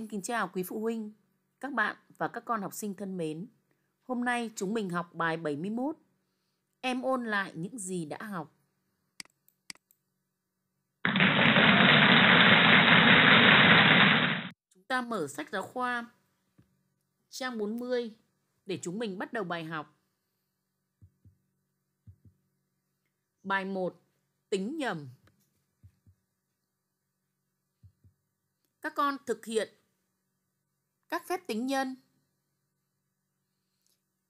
Xin kính chào quý phụ huynh, các bạn và các con học sinh thân mến. Hôm nay chúng mình học bài 71. Em ôn lại những gì đã học. Chúng ta mở sách giáo khoa trang 40 để chúng mình bắt đầu bài học. Bài 1: Tính nhầm. Các con thực hiện các phép tính nhân.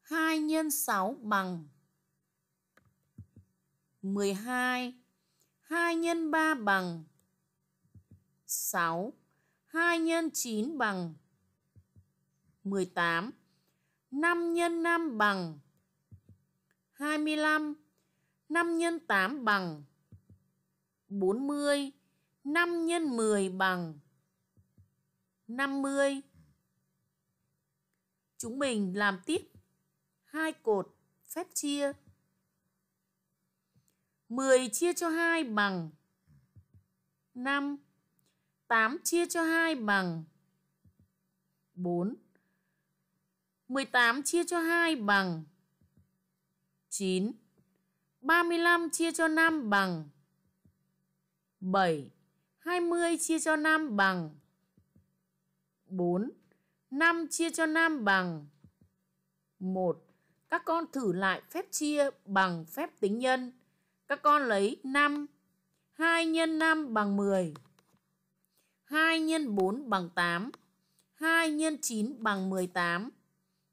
2 nhân 6 bằng 12. 2 nhân 3 bằng 6. 2 nhân 9 bằng 18. 5 nhân 5 bằng 25. 5 nhân 8 bằng 40. 5 nhân 10 bằng 50. Chúng mình làm tiếp hai cột phép chia. 10 chia cho 2 bằng 5. 8 chia cho 2 bằng 4. 18 chia cho 2 bằng 9. 35 chia cho 5 bằng 7. 20 chia cho 5 bằng 4. 5 chia cho Nam bằng 1. Các con thử lại phép chia bằng phép tính nhân. Các con lấy 5. 2 nhân 5 bằng 10. 2 nhân 4 bằng 8. 2 nhân 9 bằng 18.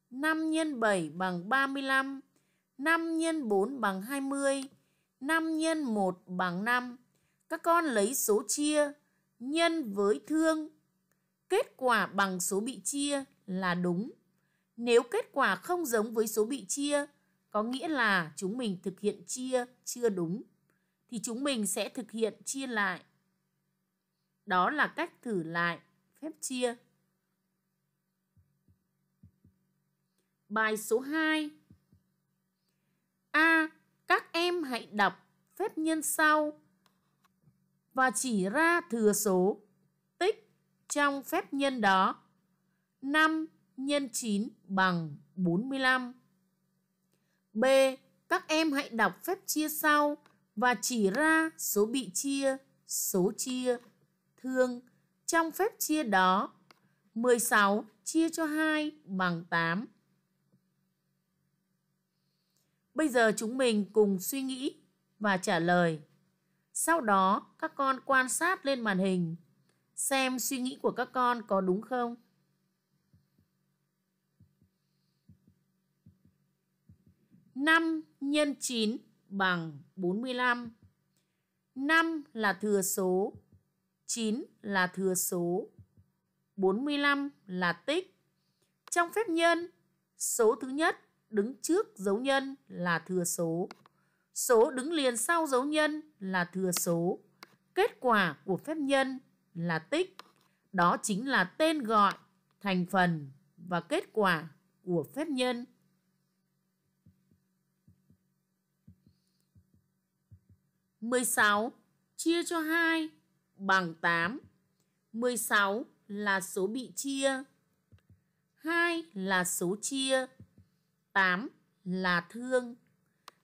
5 nhân 7 bằng 35. 5 nhân 4 bằng 20. 5 nhân 1 bằng 5. Các con lấy số chia nhân với thương kết quả bằng số bị chia là đúng. Nếu kết quả không giống với số bị chia, có nghĩa là chúng mình thực hiện chia chưa đúng, thì chúng mình sẽ thực hiện chia lại. Đó là cách thử lại phép chia. Bài số 2 A. các em hãy đọc phép nhân sau và chỉ ra thừa số trong phép nhân đó. 5 nhân 9 bằng 45. B. Các em hãy đọc phép chia sau và chỉ ra số bị chia, số chia, thương trong phép chia đó. 16 chia cho 2 bằng 8. Bây giờ chúng mình cùng suy nghĩ và trả lời. Sau đó, các con quan sát lên màn hình xem suy nghĩ của các con có đúng không năm nhân chín bằng bốn mươi lăm năm là thừa số, chín là thừa số, bốn mươi lăm là tích. Trong phép nhân, số thứ nhất đứng trước dấu nhân là thừa số. Số đứng liền sau dấu nhân là thừa số. Kết quả của phép nhân là tích. Đó chính là tên gọi, thành phần và kết quả của phép nhân. mười sáu chia cho hai bằng tám mười sáu là số bị chia. hai là số chia. tám là thương.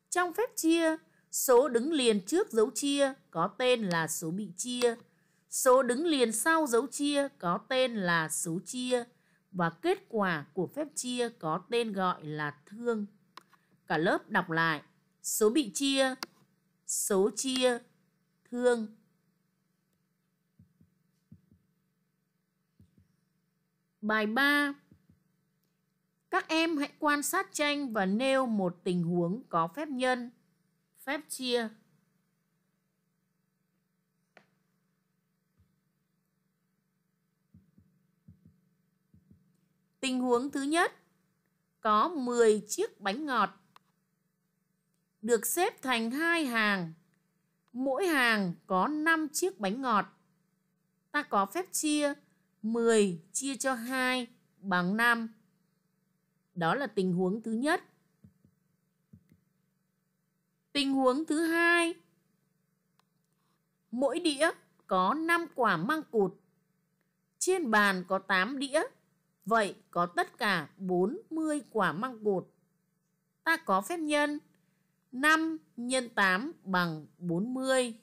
Trong phép chia, số đứng liền trước dấu chia có tên là số bị chia Số đứng liền sau dấu chia có tên là số chia và kết quả của phép chia có tên gọi là thương. Cả lớp đọc lại. Số bị chia, số chia, thương. Bài 3. Các em hãy quan sát tranh và nêu một tình huống có phép nhân, phép chia Tình huống thứ nhất, có 10 chiếc bánh ngọt được xếp thành hai hàng. Mỗi hàng có 5 chiếc bánh ngọt. Ta có phép chia 10 chia cho 2 bằng 5. Đó là tình huống thứ nhất. Tình huống thứ hai. Mỗi đĩa có 5 quả măng cụt. Trên bàn có 8 đĩa Vậy có tất cả 40 quả măng cụt. Ta có phép nhân 5 nhân 8 bằng 40.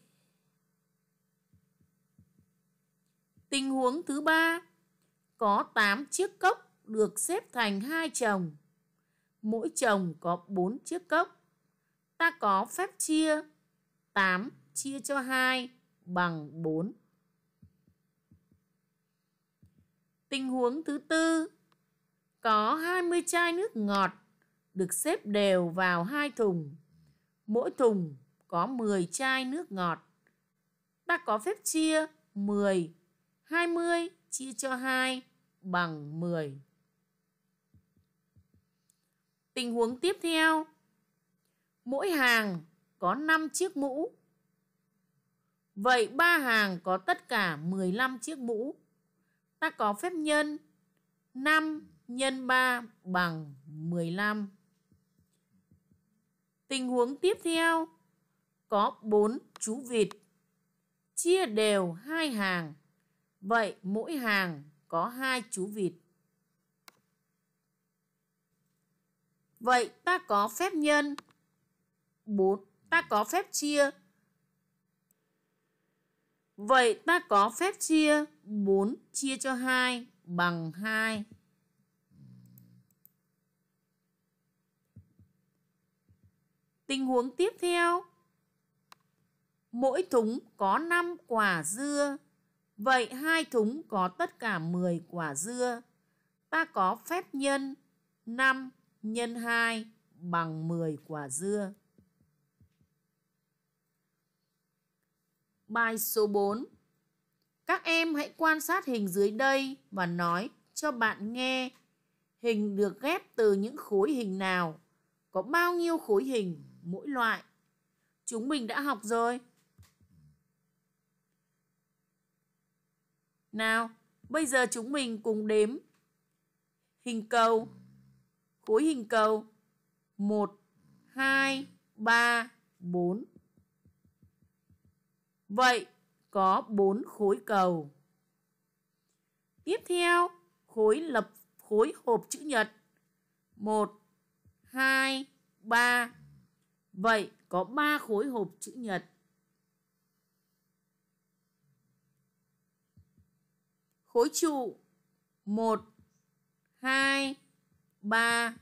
Tình huống thứ ba có 8 chiếc cốc được xếp thành hai chồng. Mỗi chồng có 4 chiếc cốc. Ta có phép chia 8 chia cho 2 bằng 4. Tình huống thứ tư, có 20 chai nước ngọt được xếp đều vào hai thùng. Mỗi thùng có 10 chai nước ngọt. Ta có phép chia 10, 20 chia cho 2 bằng 10. Tình huống tiếp theo, mỗi hàng có 5 chiếc mũ. Vậy ba hàng có tất cả 15 chiếc mũ ta có phép nhân 5 nhân 3 bằng 15. Tình huống tiếp theo có 4 chú vịt chia đều hai hàng. Vậy mỗi hàng có hai chú vịt. Vậy ta có phép nhân 4 ta có phép chia Vậy ta có phép chia 4 chia cho 2 bằng 2. Tình huống tiếp theo. Mỗi thúng có 5 quả dưa. Vậy hai thúng có tất cả 10 quả dưa. Ta có phép nhân 5 nhân 2 bằng 10 quả dưa. Bài số 4 Các em hãy quan sát hình dưới đây và nói cho bạn nghe hình được ghép từ những khối hình nào, có bao nhiêu khối hình mỗi loại. Chúng mình đã học rồi. Nào, bây giờ chúng mình cùng đếm hình cầu, khối hình cầu 1, 2, 3, 4. Vậy có 4 khối cầu. Tiếp theo, khối lập khối hộp chữ nhật. 1 2 3. Vậy có 3 khối hộp chữ nhật. Khối trụ 1 2 3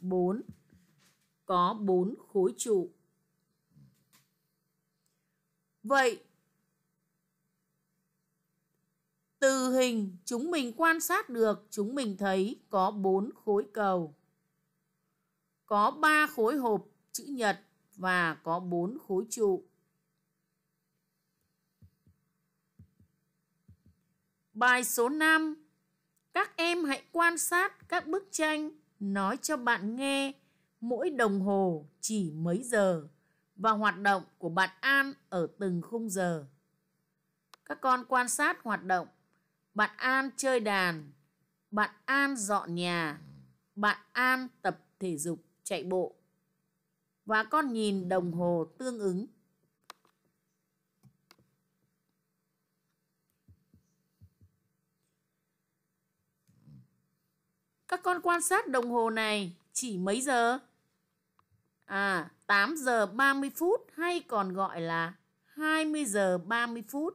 4 có 4 khối trụ. Vậy Từ hình chúng mình quan sát được, chúng mình thấy có bốn khối cầu. Có ba khối hộp chữ nhật và có bốn khối trụ. Bài số 5. Các em hãy quan sát các bức tranh nói cho bạn nghe mỗi đồng hồ chỉ mấy giờ và hoạt động của bạn An ở từng khung giờ. Các con quan sát hoạt động bạn An chơi đàn. Bạn An dọn nhà. Bạn An tập thể dục, chạy bộ. Và con nhìn đồng hồ tương ứng. Các con quan sát đồng hồ này chỉ mấy giờ? À, 8 giờ 30 phút hay còn gọi là 20 giờ 30 phút.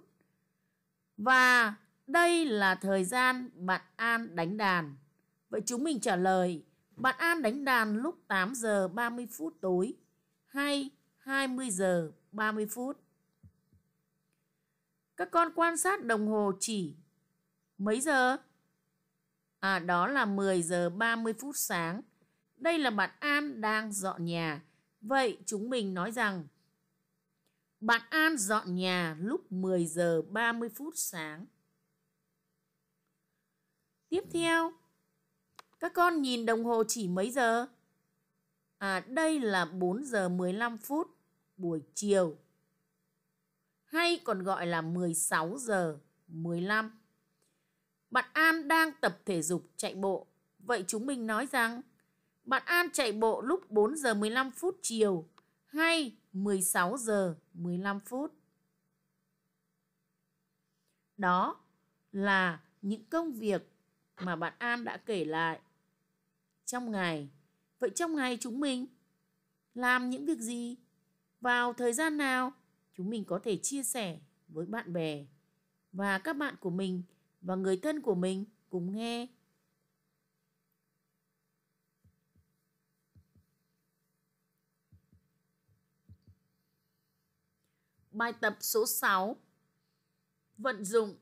Và đây là thời gian bạn An đánh đàn. Vậy chúng mình trả lời, bạn An đánh đàn lúc 8 giờ 30 phút tối hay 20 giờ 30 phút. Các con quan sát đồng hồ chỉ mấy giờ? À đó là 10 giờ 30 phút sáng. Đây là bạn An đang dọn nhà. Vậy chúng mình nói rằng bạn An dọn nhà lúc 10 giờ 30 phút sáng. Tiếp theo, các con nhìn đồng hồ chỉ mấy giờ? À, đây là 4 giờ 15 phút buổi chiều. Hay còn gọi là 16 giờ 15. Bạn An đang tập thể dục chạy bộ. Vậy chúng mình nói rằng bạn An chạy bộ lúc 4 giờ 15 phút chiều hay 16 giờ 15 phút. Đó là những công việc mà bạn An đã kể lại. Trong ngày, vậy trong ngày chúng mình làm những việc gì? Vào thời gian nào chúng mình có thể chia sẻ với bạn bè và các bạn của mình và người thân của mình cùng nghe. Bài tập số 6 Vận dụng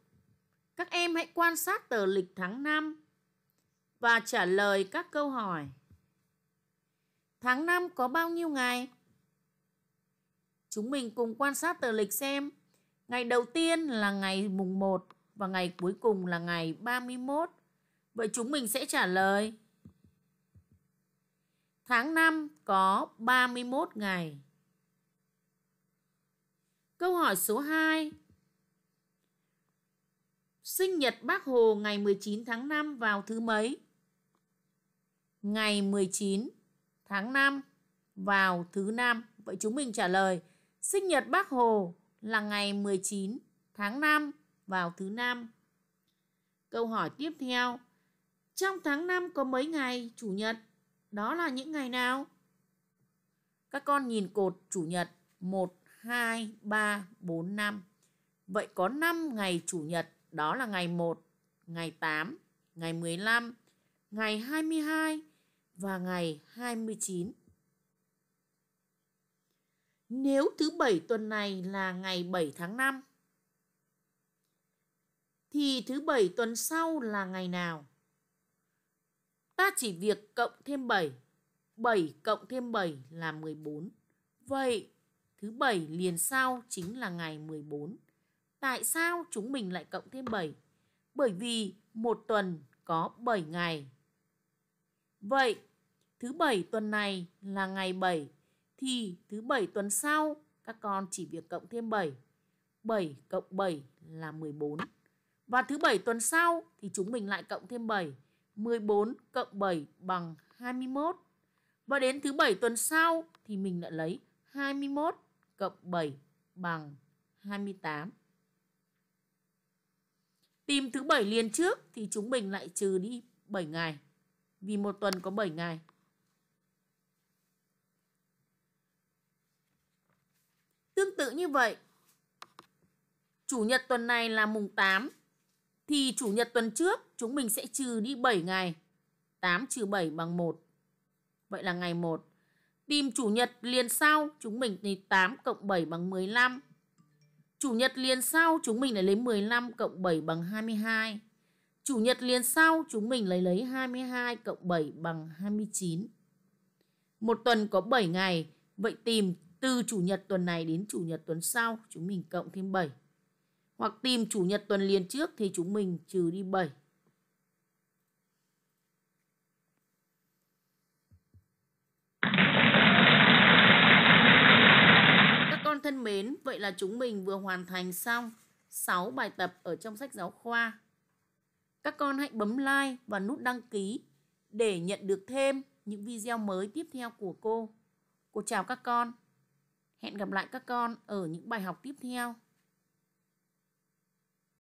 các em hãy quan sát tờ lịch tháng 5 và trả lời các câu hỏi. Tháng 5 có bao nhiêu ngày? Chúng mình cùng quan sát tờ lịch xem. Ngày đầu tiên là ngày mùng 1 và ngày cuối cùng là ngày 31. Vậy chúng mình sẽ trả lời. Tháng 5 có 31 ngày. Câu hỏi số 2. Sinh nhật Bác Hồ ngày 19 tháng 5 vào thứ mấy? Ngày 19 tháng 5 vào thứ năm. Vậy chúng mình trả lời sinh nhật Bác Hồ là ngày 19 tháng 5 vào thứ năm. Câu hỏi tiếp theo. Trong tháng 5 có mấy ngày chủ nhật? Đó là những ngày nào? Các con nhìn cột chủ nhật 1 2 3 4 5. Vậy có 5 ngày chủ nhật đó là ngày 1, ngày 8, ngày 15, ngày 22 và ngày 29. Nếu thứ bảy tuần này là ngày 7 tháng 5 thì thứ bảy tuần sau là ngày nào? Ta chỉ việc cộng thêm 7. 7 cộng thêm 7 là 14. Vậy thứ bảy liền sau chính là ngày 14. Tại sao chúng mình lại cộng thêm 7? Bởi vì một tuần có 7 ngày. Vậy, thứ bảy tuần này là ngày 7 thì thứ bảy tuần sau các con chỉ việc cộng thêm 7. 7 cộng 7 là 14. Và thứ bảy tuần sau thì chúng mình lại cộng thêm 7. 14 cộng 7 bằng 21. Và đến thứ bảy tuần sau thì mình lại lấy 21 cộng 7 bằng 28. Tìm thứ bảy liền trước thì chúng mình lại trừ đi 7 ngày. Vì một tuần có 7 ngày. Tương tự như vậy, chủ nhật tuần này là mùng 8 thì chủ nhật tuần trước chúng mình sẽ trừ đi 7 ngày. 8 trừ 7 bằng 1. Vậy là ngày 1. Tìm chủ nhật liền sau chúng mình thì 8 cộng 7 bằng 15. Chủ nhật liền sau chúng mình lại lấy 15 cộng 7 bằng 22. Chủ nhật liền sau chúng mình lấy lấy 22 cộng 7 bằng 29. Một tuần có 7 ngày, vậy tìm từ chủ nhật tuần này đến chủ nhật tuần sau chúng mình cộng thêm 7. Hoặc tìm chủ nhật tuần liền trước thì chúng mình trừ đi 7. mến, vậy là chúng mình vừa hoàn thành xong 6 bài tập ở trong sách giáo khoa. Các con hãy bấm like và nút đăng ký để nhận được thêm những video mới tiếp theo của cô. Cô chào các con. Hẹn gặp lại các con ở những bài học tiếp theo.